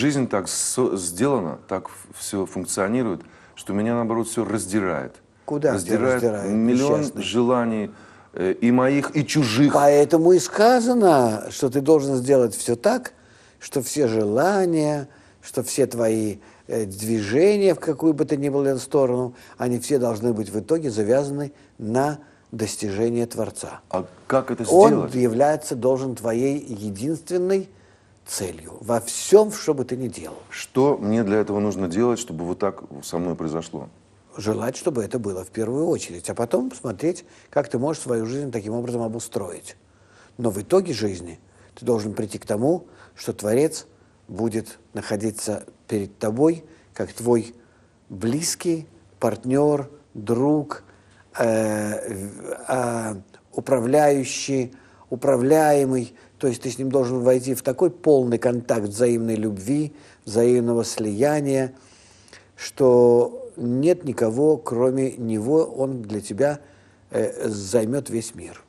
жизнь так сделана, так все функционирует, что меня, наоборот, все раздирает. Куда раздирает? раздирает миллион несчастный? желаний э, и моих, и чужих. Поэтому и сказано, что ты должен сделать все так, что все желания, что все твои э, движения в какую бы то ни было сторону, они все должны быть в итоге завязаны на достижение Творца. А как это сделать? Он является, должен твоей единственной целью во всем, что бы ты ни делал. Что мне для этого нужно делать, чтобы вот так со мной произошло? Желать, чтобы это было в первую очередь, а потом посмотреть, как ты можешь свою жизнь таким образом обустроить. Но в итоге жизни ты должен прийти к тому, что Творец будет находиться перед тобой, как твой близкий партнер, друг, э, э, управляющий, управляемый, то есть ты с ним должен войти в такой полный контакт взаимной любви, взаимного слияния, что нет никого, кроме него, он для тебя э, займет весь мир.